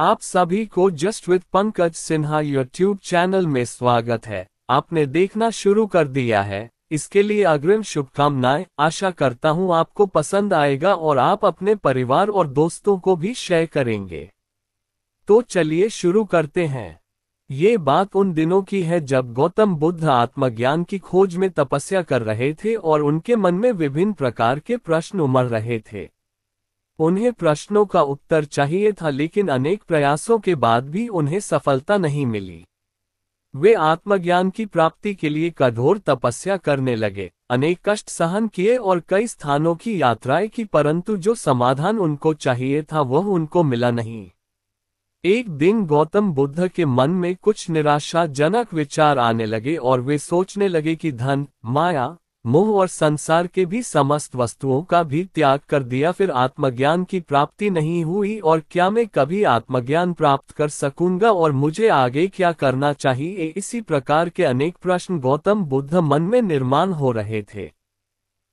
आप सभी को just with Pankaj Sinha YouTube channel में स्वागत है आपने देखना शुरू कर दिया है इसके लिए अग्रिम शुभकामनाएं आशा करता हूं आपको पसंद आएगा और आप अपने परिवार और दोस्तों को भी शेयर करेंगे तो चलिए शुरू करते हैं ये बात उन दिनों की है जब गौतम बुद्ध आत्मज्ञान की खोज में तपस्या कर रहे थे और उनके मन में विभिन्न प्रकार के प्रश्न उमड़ रहे थे उन्हें प्रश्नों का उत्तर चाहिए था लेकिन अनेक प्रयासों के बाद भी उन्हें सफलता नहीं मिली वे आत्मज्ञान की प्राप्ति के लिए कठोर तपस्या करने लगे अनेक कष्ट सहन किए और कई स्थानों की यात्राएं की परंतु जो समाधान उनको चाहिए था वह उनको मिला नहीं एक दिन गौतम बुद्ध के मन में कुछ निराशाजनक विचार आने लगे और वे सोचने लगे कि धन माया मोह और संसार के भी समस्त वस्तुओं का भी त्याग कर दिया फिर आत्मज्ञान की प्राप्ति नहीं हुई और क्या मैं कभी आत्मज्ञान प्राप्त कर सकूंगा और मुझे आगे क्या करना चाहिए इसी प्रकार के अनेक प्रश्न गौतम बुद्ध मन में निर्माण हो रहे थे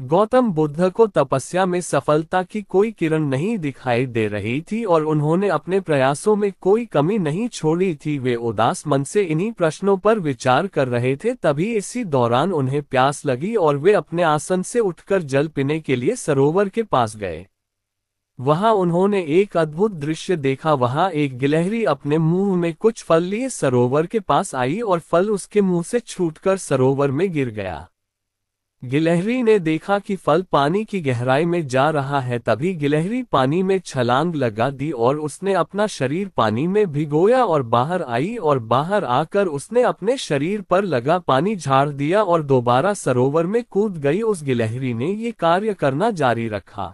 गौतम बुद्ध को तपस्या में सफलता की कोई किरण नहीं दिखाई दे रही थी और उन्होंने अपने प्रयासों में कोई कमी नहीं छोड़ी थी वे उदास मन से इन्हीं प्रश्नों पर विचार कर रहे थे तभी इसी दौरान उन्हें प्यास लगी और वे अपने आसन से उठकर जल पीने के लिए सरोवर के पास गए वहां उन्होंने एक अद्भुत दृश्य देखा वहां एक गिलहरी अपने मुंह में कुछ फल लिए सरोवर के पास आई और फल उसके मुंह से छूटकर सरोवर में गिर गया गिलहरी ने देखा कि फल पानी की गहराई में जा रहा है तभी गिलहरी पानी में छलांग लगा दी और उसने अपना शरीर पानी में भिगोया और बाहर आई और बाहर आकर उसने अपने शरीर पर लगा पानी झाड़ दिया और दोबारा सरोवर में कूद गई उस गिलहरी ने ये कार्य करना जारी रखा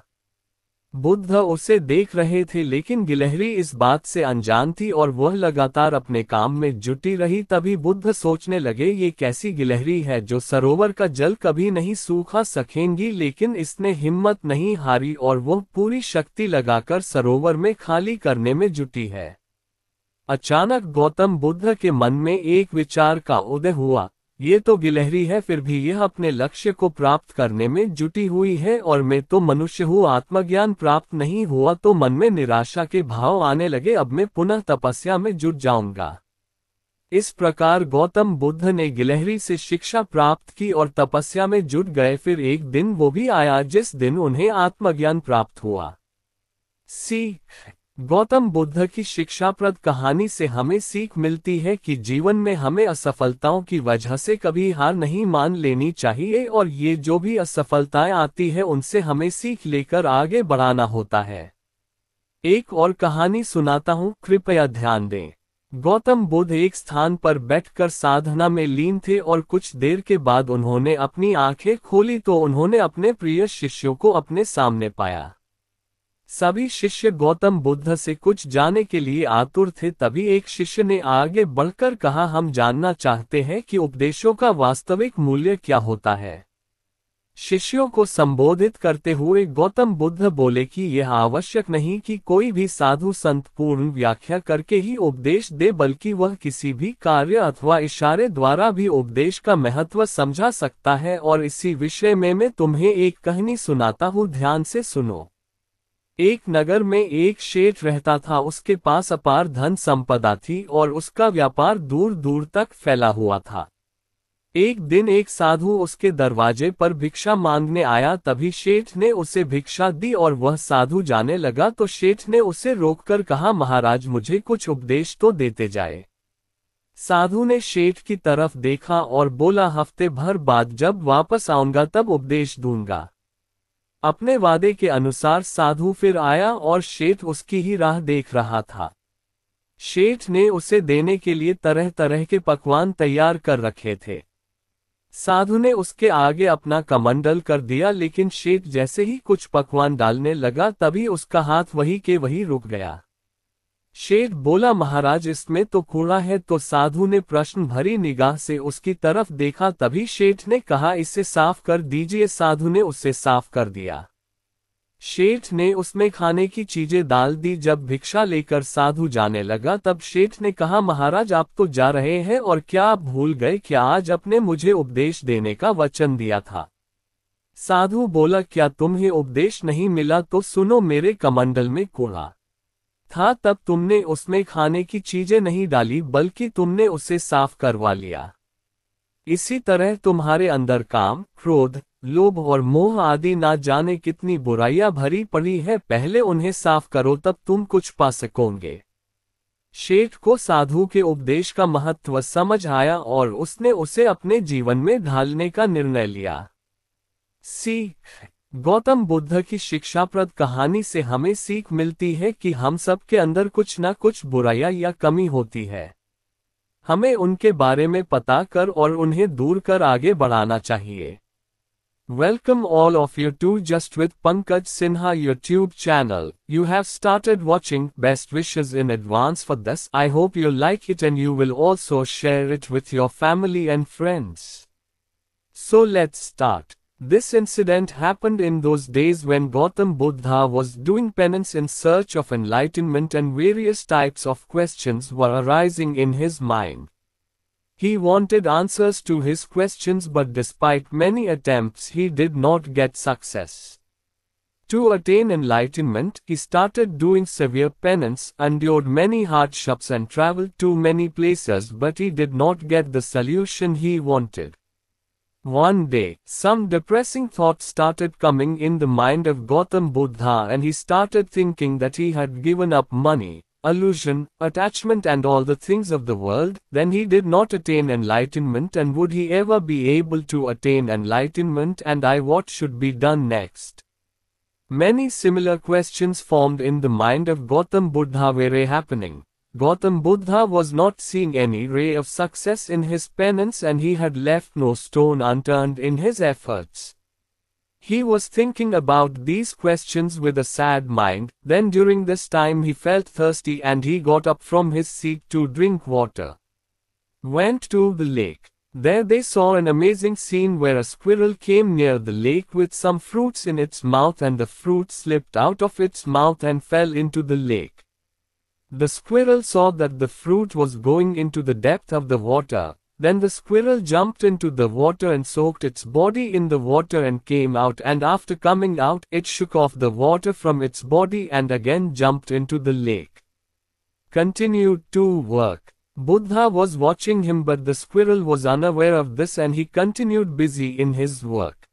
बुद्ध उसे देख रहे थे लेकिन गिलहरी इस बात से अनजान थी और वह लगातार अपने काम में जुटी रही तभी बुद्ध सोचने लगे ये कैसी गिलहरी है जो सरोवर का जल कभी नहीं सूखा सकेंगी लेकिन इसने हिम्मत नहीं हारी और वह पूरी शक्ति लगाकर सरोवर में खाली करने में जुटी है अचानक गौतम बुद्ध के मन में एक विचार का उदय हुआ ये तो गिलहरी है फिर भी यह अपने लक्ष्य को प्राप्त करने में जुटी हुई है और मैं तो मनुष्य हूँ आत्मज्ञान प्राप्त नहीं हुआ तो मन में निराशा के भाव आने लगे अब मैं पुनः तपस्या में जुट जाऊंगा इस प्रकार गौतम बुद्ध ने गिलहरी से शिक्षा प्राप्त की और तपस्या में जुट गए फिर एक दिन वो भी आया जिस दिन उन्हें आत्मज्ञान प्राप्त हुआ सी गौतम बुद्ध की शिक्षाप्रद कहानी से हमें सीख मिलती है कि जीवन में हमें असफलताओं की वजह से कभी हार नहीं मान लेनी चाहिए और ये जो भी असफलताएं आती है उनसे हमें सीख लेकर आगे बढ़ाना होता है एक और कहानी सुनाता हूँ कृपया ध्यान दें गौतम बुद्ध एक स्थान पर बैठकर साधना में लीन थे और कुछ देर के बाद उन्होंने अपनी आंखें खोली तो उन्होंने अपने प्रिय शिष्यों को अपने सामने पाया सभी शिष्य गौतम बुद्ध से कुछ जाने के लिए आतुर थे तभी एक शिष्य ने आगे बढ़कर कहा हम जानना चाहते हैं कि उपदेशों का वास्तविक मूल्य क्या होता है शिष्यों को संबोधित करते हुए गौतम बुद्ध बोले कि यह आवश्यक नहीं कि कोई भी साधु संत पूर्ण व्याख्या करके ही उपदेश दे बल्कि वह किसी भी कार्य अथवा इशारे द्वारा भी उपदेश का महत्व समझा सकता है और इसी विषय में मैं तुम्हें एक कहानी सुनाता हूँ ध्यान से सुनो एक नगर में एक शेठ रहता था उसके पास अपार धन संपदा थी और उसका व्यापार दूर दूर तक फैला हुआ था एक दिन एक साधु उसके दरवाजे पर भिक्षा मांगने आया तभी शेठ ने उसे भिक्षा दी और वह साधु जाने लगा तो शेठ ने उसे रोककर कहा महाराज मुझे कुछ उपदेश तो देते जाए साधु ने शेठ की तरफ देखा और बोला हफ्ते भर बाद जब वापस आऊंगा तब उपदेश दूंगा अपने वादे के अनुसार साधु फिर आया और शेठ उसकी ही राह देख रहा था शेठ ने उसे देने के लिए तरह तरह के पकवान तैयार कर रखे थे साधु ने उसके आगे अपना कमंडल कर दिया लेकिन शेठ जैसे ही कुछ पकवान डालने लगा तभी उसका हाथ वही के वही रुक गया शेर बोला महाराज इसमें तो कूड़ा है तो साधु ने प्रश्न भरी निगाह से उसकी तरफ देखा तभी शेठ ने कहा इसे साफ कर दीजिए साधु ने उसे साफ कर दिया शेठ ने उसमें खाने की चीजें डाल दी जब भिक्षा लेकर साधु जाने लगा तब शेठ ने कहा महाराज आप तो जा रहे हैं और क्या आप भूल गए क्या आज अपने मुझे उपदेश देने का वचन दिया था साधु बोला क्या तुम्हें उपदेश नहीं मिला तो सुनो मेरे कमंडल में कूड़ा था तब तुमने उसमें खाने की चीजें नहीं डाली बल्कि तुमने उसे साफ करवा लिया इसी तरह तुम्हारे अंदर काम क्रोध लोभ और मोह आदि ना जाने कितनी बुराइयां भरी पड़ी है पहले उन्हें साफ करो तब तुम कुछ पा सकोगे शेठ को साधु के उपदेश का महत्व समझ आया और उसने उसे अपने जीवन में ढालने का निर्णय लिया सी गौतम बुद्ध की शिक्षाप्रद कहानी से हमें सीख मिलती है कि हम सबके अंदर कुछ ना कुछ बुराइयां या कमी होती है हमें उनके बारे में पता कर और उन्हें दूर कर आगे बढ़ाना चाहिए welcome all of you to just with Pankaj Sinha YouTube channel you have started watching best wishes in advance for this I hope you like it and you will also share it with your family and friends so let start This incident happened in those days when Gautam Buddha was doing penance in search of enlightenment and various types of questions were arising in his mind. He wanted answers to his questions but despite many attempts he did not get success. To attain enlightenment, he started doing severe penance, endured many hardships and traveled to many places but he did not get the solution he wanted. One day, some depressing thoughts started coming in the mind of Gautam Buddha and he started thinking that he had given up money, illusion, attachment and all the things of the world, then he did not attain enlightenment and would he ever be able to attain enlightenment and I what should be done next? Many similar questions formed in the mind of Gautam Buddha were happening. Gautam Buddha was not seeing any ray of success in his penance and he had left no stone unturned in his efforts. He was thinking about these questions with a sad mind, then during this time he felt thirsty and he got up from his seat to drink water. Went to the lake. There they saw an amazing scene where a squirrel came near the lake with some fruits in its mouth and the fruit slipped out of its mouth and fell into the lake. The squirrel saw that the fruit was going into the depth of the water. Then the squirrel jumped into the water and soaked its body in the water and came out and after coming out it shook off the water from its body and again jumped into the lake. Continued to work. Buddha was watching him but the squirrel was unaware of this and he continued busy in his work.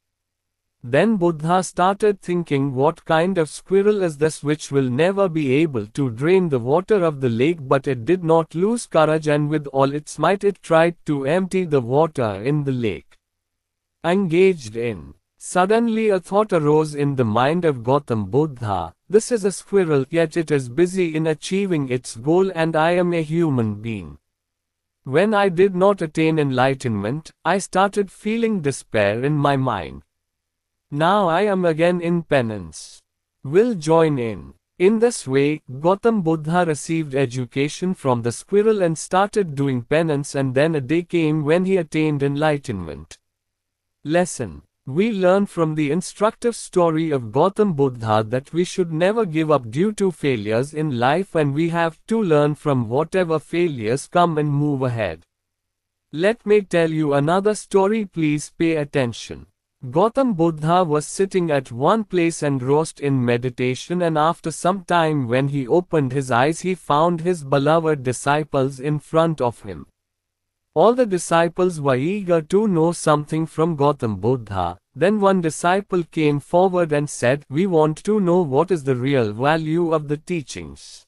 Then Buddha started thinking what kind of squirrel is this which will never be able to drain the water of the lake but it did not lose courage and with all its might it tried to empty the water in the lake. Engaged in. Suddenly a thought arose in the mind of Gautam Buddha, this is a squirrel yet it is busy in achieving its goal and I am a human being. When I did not attain enlightenment, I started feeling despair in my mind. Now I am again in penance. Will join in. In this way, Gautam Buddha received education from the squirrel and started doing penance, and then a day came when he attained enlightenment. Lesson we learn from the instructive story of Gautam Buddha that we should never give up due to failures in life and we have to learn from whatever failures come and move ahead. Let me tell you another story please pay attention. Gautam Buddha was sitting at one place and engrossed in meditation, and after some time, when he opened his eyes, he found his beloved disciples in front of him. All the disciples were eager to know something from Gautam Buddha. Then one disciple came forward and said, We want to know what is the real value of the teachings.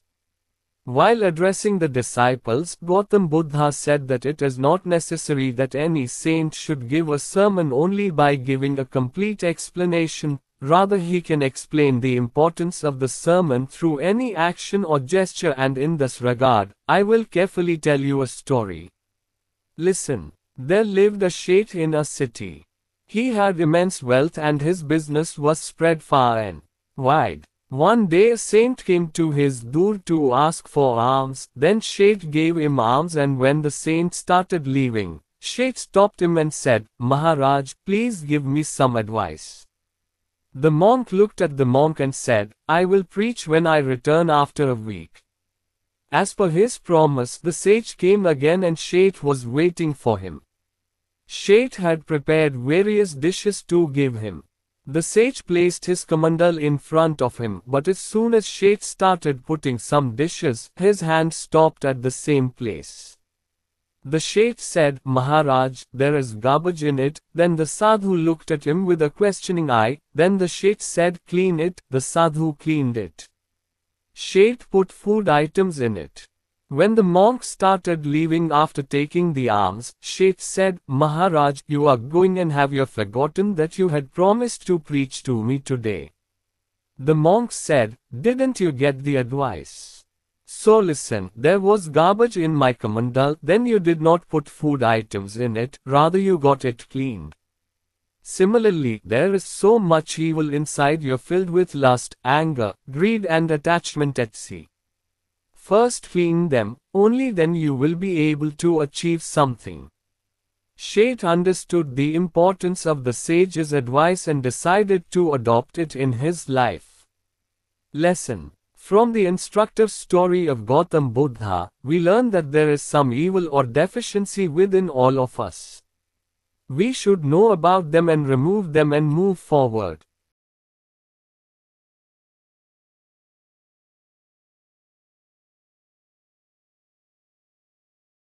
While addressing the disciples, Gautam Buddha said that it is not necessary that any saint should give a sermon only by giving a complete explanation, rather, he can explain the importance of the sermon through any action or gesture, and in this regard, I will carefully tell you a story. Listen. There lived a sheikh in a city. He had immense wealth and his business was spread far and wide. One day a saint came to his door to ask for alms, then Shaykh gave him alms and when the saint started leaving, Shaykh stopped him and said, Maharaj, please give me some advice. The monk looked at the monk and said, I will preach when I return after a week. As per his promise, the sage came again and Shaykh was waiting for him. Shaykh had prepared various dishes to give him. The sage placed his kamandal in front of him, but as soon as Shait started putting some dishes, his hand stopped at the same place. The Shait said, Maharaj, there is garbage in it. Then the sadhu looked at him with a questioning eye. Then the Shait said, Clean it. The sadhu cleaned it. Shait put food items in it. When the monks started leaving after taking the alms, Sheth said, Maharaj, you are going and have you forgotten that you had promised to preach to me today? The monks said, Didn't you get the advice? So listen, there was garbage in my kamandal, then you did not put food items in it, rather you got it cleaned. Similarly, there is so much evil inside you're filled with lust, anger, greed and attachment at sea. First clean them, only then you will be able to achieve something. Shait understood the importance of the sage's advice and decided to adopt it in his life. Lesson From the instructive story of Gautam Buddha, we learn that there is some evil or deficiency within all of us. We should know about them and remove them and move forward.